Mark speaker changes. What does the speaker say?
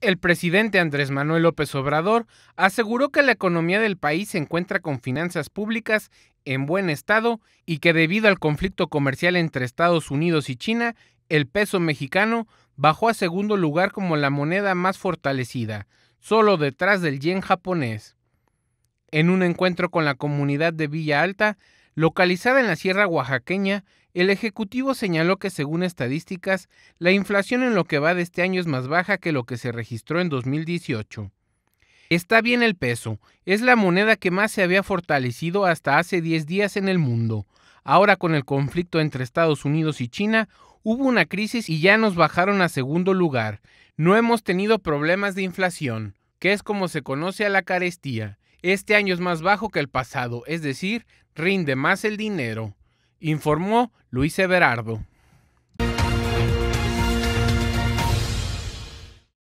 Speaker 1: El presidente Andrés Manuel López Obrador aseguró que la economía del país se encuentra con finanzas públicas en buen estado y que debido al conflicto comercial entre Estados Unidos y China, el peso mexicano bajó a segundo lugar como la moneda más fortalecida, solo detrás del yen japonés. En un encuentro con la comunidad de Villa Alta, localizada en la Sierra Oaxaqueña, el Ejecutivo señaló que según estadísticas, la inflación en lo que va de este año es más baja que lo que se registró en 2018. Está bien el peso, es la moneda que más se había fortalecido hasta hace 10 días en el mundo. Ahora con el conflicto entre Estados Unidos y China, hubo una crisis y ya nos bajaron a segundo lugar. No hemos tenido problemas de inflación, que es como se conoce a la carestía. Este año es más bajo que el pasado, es decir, rinde más el dinero informó Luis Everardo.